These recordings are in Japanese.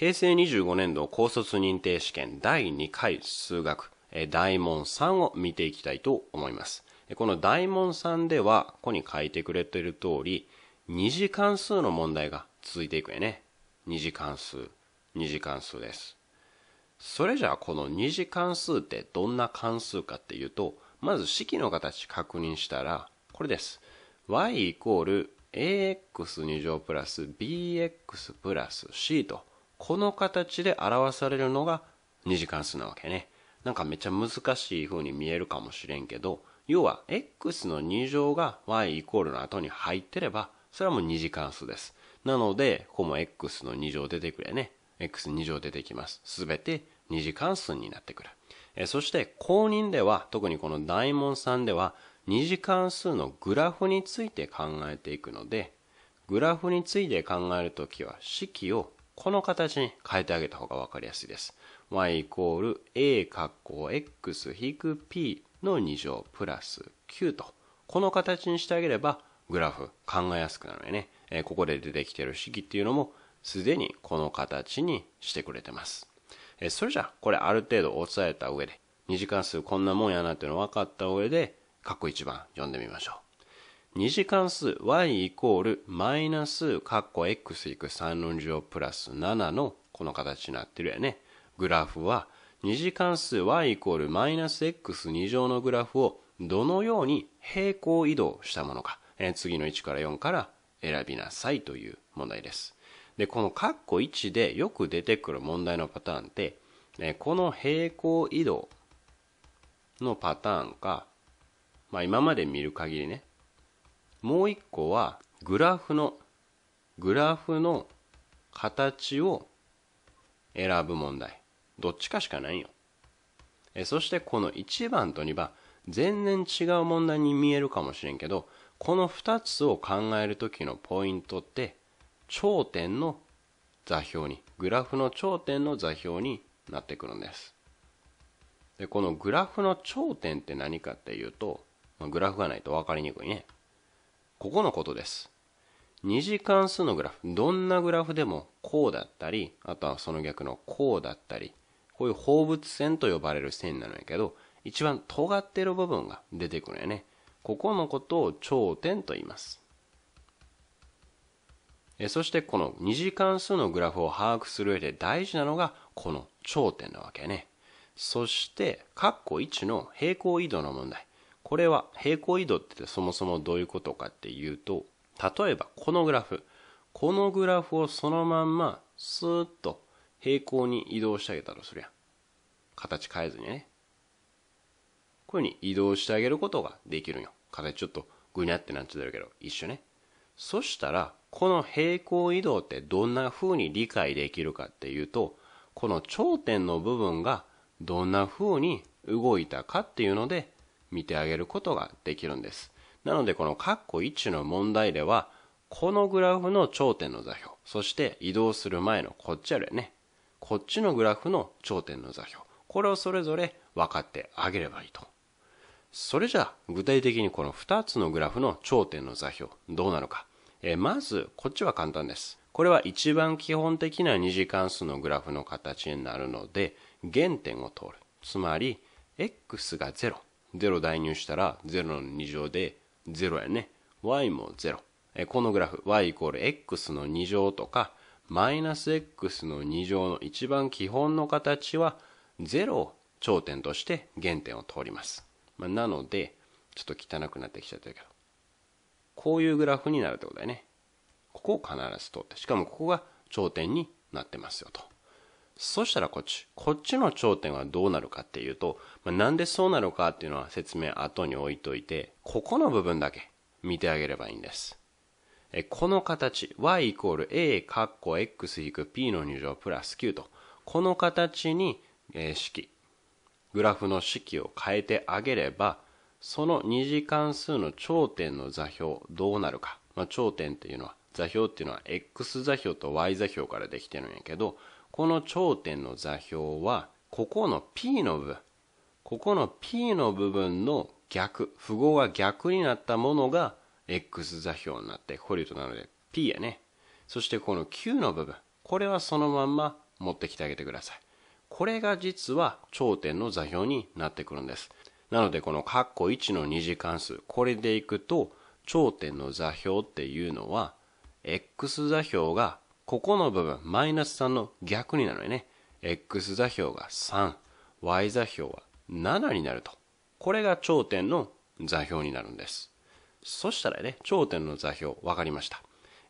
平成25年度高卒認定試験第2回数学、大問3を見ていきたいと思います。この大問3では、ここに書いてくれている通り、二次関数の問題が続いていくよね。二次関数、二次関数です。それじゃあこの二次関数ってどんな関数かっていうと、まず式の形確認したら、これです。y イコール ax 二乗プラス bx プラス c とこの形で表されるのが2次関数なわけね。なんかめっちゃ難しい風に見えるかもしれんけど、要は x の2乗が y イコールの後に入ってれば、それはもう2次関数です。なので、ここも x の2乗出てくれね。x2 乗出てきます。すべて2次関数になってくる。えそして、公認では、特にこの大門さんでは、2次関数のグラフについて考えていくので、グラフについて考えるときは式をこの形に変えてあげた方が分かりやすいです。y イコール a 括弧 x-p の2乗プラス9と、この形にしてあげれば、グラフ考えやすくなるのでね、えここで出てきてる式っていうのも、すでにこの形にしてくれてます。えそれじゃあ、これある程度押さえた上で、2次関数こんなもんやなっていうの分かった上で、括弧1番読んでみましょう。二次関数 y イコールマイナスカッコ x イく3の乗プラス7のこの形になってるやね。グラフは二次関数 y イコールマイナス x2 乗のグラフをどのように平行移動したものか、えー、次の1から4から選びなさいという問題です。で、このカッコ1でよく出てくる問題のパターンって、えー、この平行移動のパターンか、まあ今まで見る限りね、もう1個はグラフのグラフの形を選ぶ問題どっちかしかないよえそしてこの1番と2番全然違う問題に見えるかもしれんけどこの2つを考える時のポイントって頂点の座標にグラフの頂点の座標になってくるんですでこのグラフの頂点って何かっていうとグラフがないと分かりにくいねここのことです。2次関数のグラフ、どんなグラフでもこうだったり、あとはその逆のこうだったり、こういう放物線と呼ばれる線なのやけど、一番尖ってる部分が出てくるやね。ここのことを頂点と言います。そしてこの2次関数のグラフを把握する上で大事なのがこの頂点なわけね。そして、括弧1の平行移動の問題。これは平行移動ってそもそもどういうことかっていうと、例えばこのグラフ。このグラフをそのまんま、スーッと平行に移動してあげたとするやん。形変えずにね。こういうふうに移動してあげることができるんよ。形ちょっとぐにゃってなっちゃってるけど、一緒ね。そしたら、この平行移動ってどんな風に理解できるかっていうと、この頂点の部分がどんな風に動いたかっていうので、見てあげることができるんです。なのでこの括弧1の問題では、このグラフの頂点の座標、そして移動する前のこっちあるよね。こっちのグラフの頂点の座標。これをそれぞれ分かってあげればいいと。それじゃあ、具体的にこの2つのグラフの頂点の座標、どうなのか。えまず、こっちは簡単です。これは一番基本的な二次関数のグラフの形になるので、原点を通る。つまり、x が0、0代入したら0の2乗で0やね。y も0。えこのグラフ y イコール x の2乗とかマイナス x の2乗の一番基本の形は0を頂点として原点を通ります。まあ、なので、ちょっと汚くなってきちゃったけど、こういうグラフになるってことだよね。ここを必ず通って、しかもここが頂点になってますよと。そしたらこっち。こっちの頂点はどうなるかっていうと、まあ、なんでそうなるかっていうのは説明後に置いといて、ここの部分だけ見てあげればいいんです。えこの形、y イコール a カッコ x 引く p の2乗プラス9と、この形に、えー、式、グラフの式を変えてあげれば、その二次関数の頂点の座標どうなるか。まあ、頂点っていうのは、座標っていうのは x 座標と y 座標からできてるんやけど、この頂点の座標は、ここの P の部分、ここの P の部分の逆、符号が逆になったものが X 座標になって、ホリウッドなので P やね。そしてこの Q の部分、これはそのまんま持ってきてあげてください。これが実は頂点の座標になってくるんです。なのでこのカッコ1の二次関数、これでいくと、頂点の座標っていうのは、x 座標がここの部分、マイナス3の逆になるのね、x 座標が3、y 座標は7になると。これが頂点の座標になるんです。そしたらね、頂点の座標分かりました。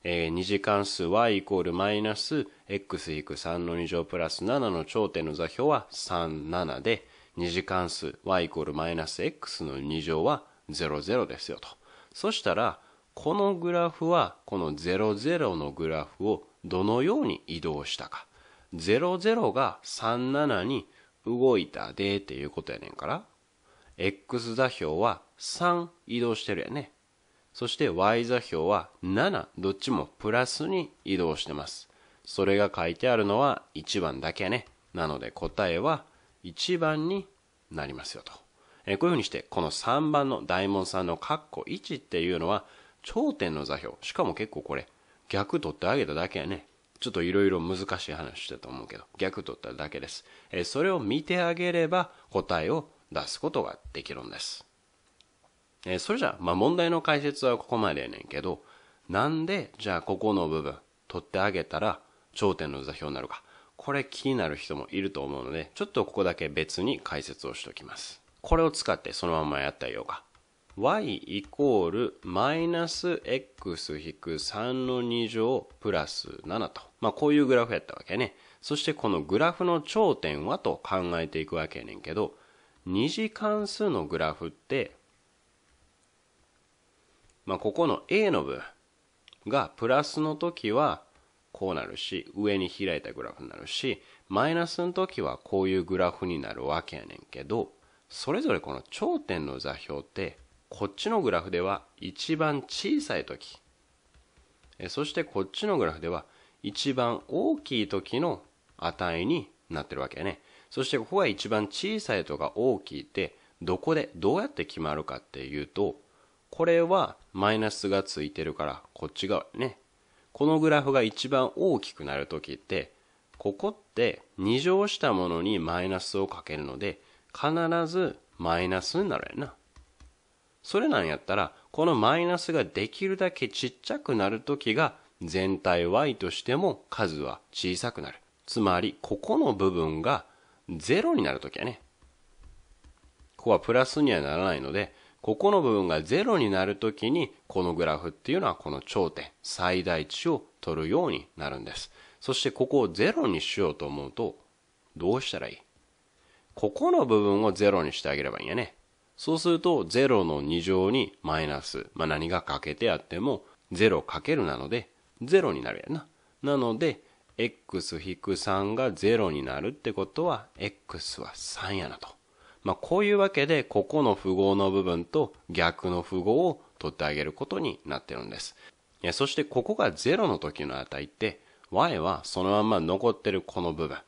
えー、二次関数 y イコールマイナス x 引く3の2乗プラス7の頂点の座標は37で、二次関数 y イコールマイナス x の2乗は00ですよと。そしたら、このグラフはこの00のグラフをどのように移動したか。00が37に動いたでっていうことやねんから、x 座標は3移動してるやね。そして y 座標は7、どっちもプラスに移動してます。それが書いてあるのは1番だけやね。なので答えは1番になりますよと。えこういうふうにして、この3番の大門さんの括弧1っていうのは頂点の座標。しかも結構これ、逆取ってあげただけやね。ちょっといろいろ難しい話だと思うけど、逆取っただけです。えそれを見てあげれば答えを出すことができるんです。えそれじゃあ、まあ、問題の解説はここまでやねんけど、なんで、じゃあここの部分取ってあげたら頂点の座標になるか。これ気になる人もいると思うので、ちょっとここだけ別に解説をしておきます。これを使ってそのままやってあげようか。y イコールマイナス x 引く3の2乗プラス7と、まあ、こういうグラフやったわけねそしてこのグラフの頂点はと考えていくわけやねんけど2次関数のグラフって、まあ、ここの a の部がプラスの時はこうなるし上に開いたグラフになるしマイナスの時はこういうグラフになるわけやねんけどそれぞれこの頂点の座標ってこっちのグラフでは一番小さい時そしてこっちのグラフでは一番大きい時の値になってるわけねそしてここが一番小さいとか大きいってどこでどうやって決まるかっていうとこれはマイナスがついてるからこっち側ねこのグラフが一番大きくなる時ってここって2乗したものにマイナスをかけるので必ずマイナスになるやんなそれなんやったら、このマイナスができるだけちっちゃくなる時が、全体 y としても数は小さくなる。つまり、ここの部分が0になる時やね。ここはプラスにはならないので、ここの部分が0になる時に、このグラフっていうのはこの頂点、最大値を取るようになるんです。そしてここを0にしようと思うと、どうしたらいいここの部分を0にしてあげればいいんやね。そうすると0の2乗にマイナス、まあ、何がかけてあっても0るなので0になるやな。なので x-3 が0になるってことは x は3やなと。まあ、こういうわけでここの符号の部分と逆の符号を取ってあげることになってるんです。そしてここが0の時の値って、y はそのまま残ってるこの部分、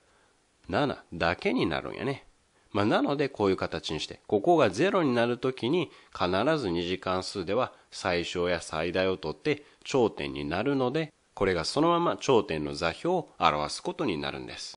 7だけになるんやね。まあ、なのでこういう形にして、ここが0になるときに必ず2次関数では最小や最大をとって頂点になるので、これがそのまま頂点の座標を表すことになるんです。